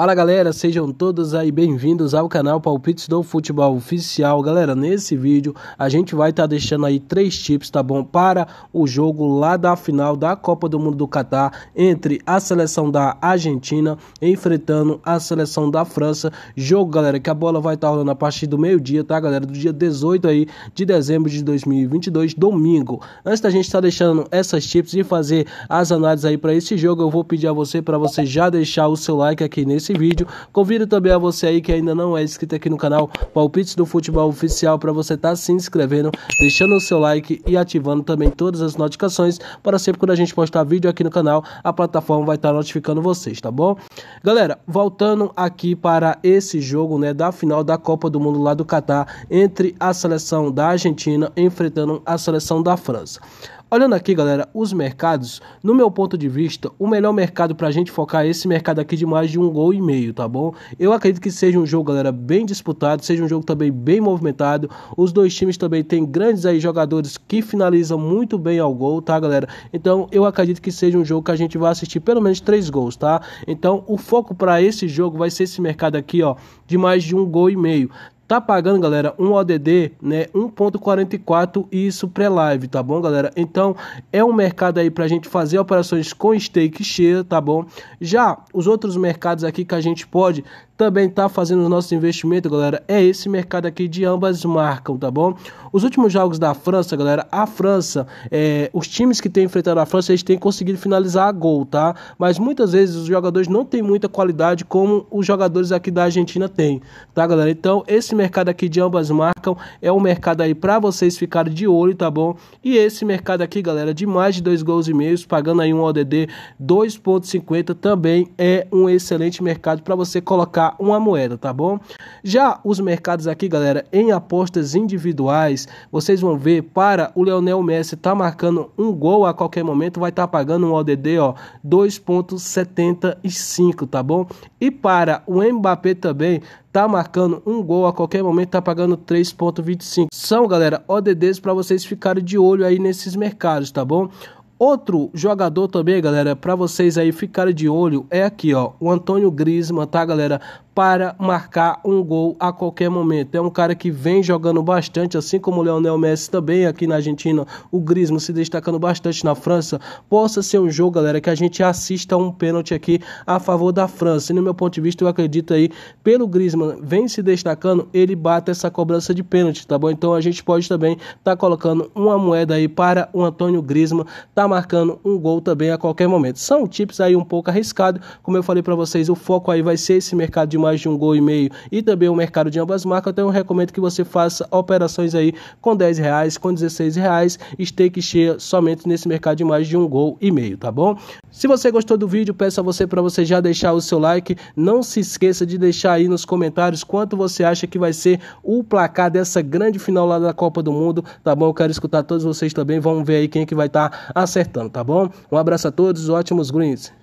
Fala galera, sejam todos aí bem-vindos ao canal Palpites do Futebol Oficial. Galera, nesse vídeo a gente vai estar tá deixando aí três tips, tá bom? Para o jogo lá da final da Copa do Mundo do Catar entre a seleção da Argentina enfrentando a seleção da França. Jogo, galera, que a bola vai estar tá rolando a partir do meio-dia, tá, galera? Do dia 18 aí de dezembro de 2022, domingo. Antes da gente estar tá deixando essas tips e fazer as análises aí para esse jogo, eu vou pedir a você para você já deixar o seu like aqui nesse esse vídeo. Convido também a você aí que ainda não é inscrito aqui no canal Palpites do Futebol Oficial para você estar tá se inscrevendo, deixando o seu like e ativando também todas as notificações para sempre quando a gente postar vídeo aqui no canal, a plataforma vai estar tá notificando vocês, tá bom? Galera, voltando aqui para esse jogo, né, da final da Copa do Mundo lá do Catar entre a seleção da Argentina enfrentando a seleção da França. Olhando aqui, galera, os mercados, no meu ponto de vista, o melhor mercado para a gente focar é esse mercado aqui de mais de um gol e meio, tá bom? Eu acredito que seja um jogo, galera, bem disputado, seja um jogo também bem movimentado. Os dois times também têm grandes aí jogadores que finalizam muito bem ao gol, tá, galera? Então, eu acredito que seja um jogo que a gente vai assistir pelo menos três gols, tá? Então, o foco para esse jogo vai ser esse mercado aqui, ó, de mais de um gol e meio. Tá pagando, galera, um ODD, né, 1.44 e isso pré-live, tá bom, galera? Então, é um mercado aí pra gente fazer operações com stake cheia, tá bom? Já os outros mercados aqui que a gente pode também está fazendo o nosso investimento, galera, é esse mercado aqui de ambas marcas, tá bom? Os últimos jogos da França, galera, a França, é, os times que têm enfrentado a França, eles têm conseguido finalizar a gol, tá? Mas muitas vezes os jogadores não têm muita qualidade como os jogadores aqui da Argentina têm, tá, galera? Então, esse mercado aqui de ambas marcas é um mercado aí para vocês ficarem de olho, tá bom? E esse mercado aqui, galera, de mais de dois gols e meios, pagando aí um ODD 2.50, também é um excelente mercado para você colocar uma moeda, tá bom? Já os mercados aqui, galera, em apostas individuais, vocês vão ver para o Leonel Messi tá marcando um gol a qualquer momento, vai estar tá pagando um ODD, ó, 2.75, tá bom? E para o Mbappé também tá marcando um gol a qualquer momento, tá pagando 3.25. São, galera, ODDs para vocês ficarem de olho aí nesses mercados, tá bom? Outro jogador também, galera, para vocês aí ficarem de olho é aqui, ó, o Antônio Griezmann, tá, galera? Para marcar um gol a qualquer momento. É um cara que vem jogando bastante, assim como o Leonel Messi também aqui na Argentina, o Griezmann se destacando bastante na França. Possa ser um jogo, galera, que a gente assista um pênalti aqui a favor da França. E no meu ponto de vista, eu acredito aí, pelo Griezmann vem se destacando, ele bate essa cobrança de pênalti, tá bom? Então a gente pode também estar tá colocando uma moeda aí para o Antônio Griezmann, tá marcando um gol também a qualquer momento. São tips aí um pouco arriscados, como eu falei para vocês, o foco aí vai ser esse mercado de mais de um gol e meio e também o mercado de ambas marcas. Então eu recomendo que você faça operações aí com 10 reais, com 16 reais, stake cheia somente nesse mercado de mais de um gol e meio, tá bom? Se você gostou do vídeo, peço a você para você já deixar o seu like. Não se esqueça de deixar aí nos comentários quanto você acha que vai ser o placar dessa grande final lá da Copa do Mundo, tá bom? Eu quero escutar todos vocês também. Vamos ver aí quem é que vai estar tá acertando, tá bom? Um abraço a todos, ótimos greens.